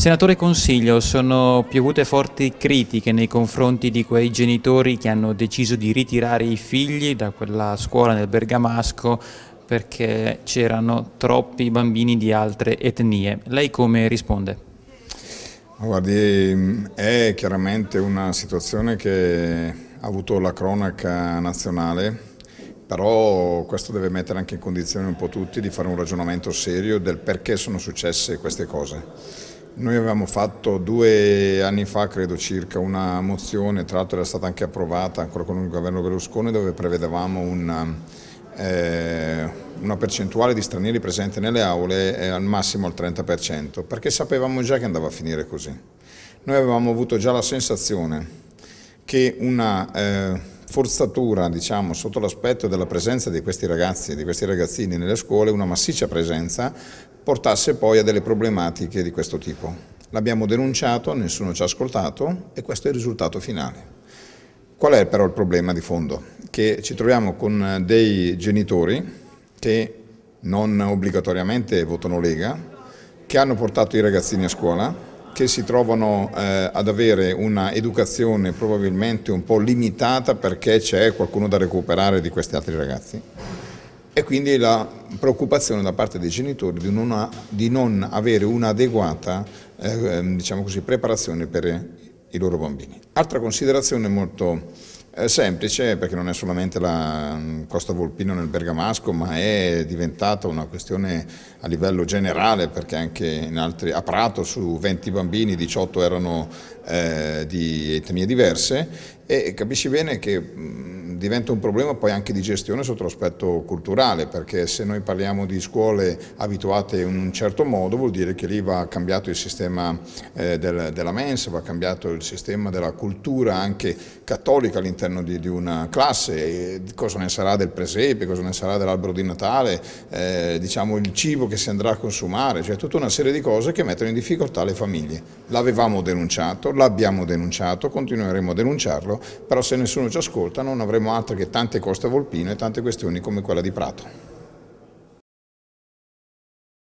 Senatore Consiglio, sono piovute forti critiche nei confronti di quei genitori che hanno deciso di ritirare i figli da quella scuola nel Bergamasco perché c'erano troppi bambini di altre etnie. Lei come risponde? Guardi, mm, è chiaramente una situazione che ha avuto la cronaca nazionale, però questo deve mettere anche in condizione un po' tutti di fare un ragionamento serio del perché sono successe queste cose noi avevamo fatto due anni fa, credo circa, una mozione, tra l'altro era stata anche approvata ancora con il governo Berlusconi, dove prevedevamo un, eh, una percentuale di stranieri presenti nelle aule eh, al massimo al 30%, perché sapevamo già che andava a finire così. Noi avevamo avuto già la sensazione che una... Eh, forzatura, diciamo, sotto l'aspetto della presenza di questi ragazzi e di questi ragazzini nelle scuole, una massiccia presenza, portasse poi a delle problematiche di questo tipo. L'abbiamo denunciato, nessuno ci ha ascoltato e questo è il risultato finale. Qual è però il problema di fondo? Che ci troviamo con dei genitori che non obbligatoriamente votano Lega, che hanno portato i ragazzini a scuola, che si trovano eh, ad avere un'educazione probabilmente un po' limitata perché c'è qualcuno da recuperare di questi altri ragazzi e quindi la preoccupazione da parte dei genitori di non, a, di non avere un'adeguata eh, ehm, diciamo preparazione per i loro bambini. Altra considerazione molto importante è semplice perché non è solamente la mm, Costa Volpino nel Bergamasco, ma è diventata una questione a livello generale perché anche altri, a Prato su 20 bambini 18 erano eh, di etnie diverse e capisci bene che mm, diventa un problema poi anche di gestione sotto l'aspetto culturale, perché se noi parliamo di scuole abituate in un certo modo vuol dire che lì va cambiato il sistema eh, del, della mensa, va cambiato il sistema della cultura anche cattolica all'interno di, di, una classe, e cosa ne sarà del presepe, cosa ne sarà dell'albero di Natale, eh, diciamo il cibo che si andrà a consumare, cioè tutta una serie di cose che mettono in difficoltà le famiglie. L'avevamo denunciato, l'abbiamo denunciato, continueremo a denunciarlo, però se nessuno ci ascolta non avremo altre che tante coste a Volpino e tante questioni come quella di Prato.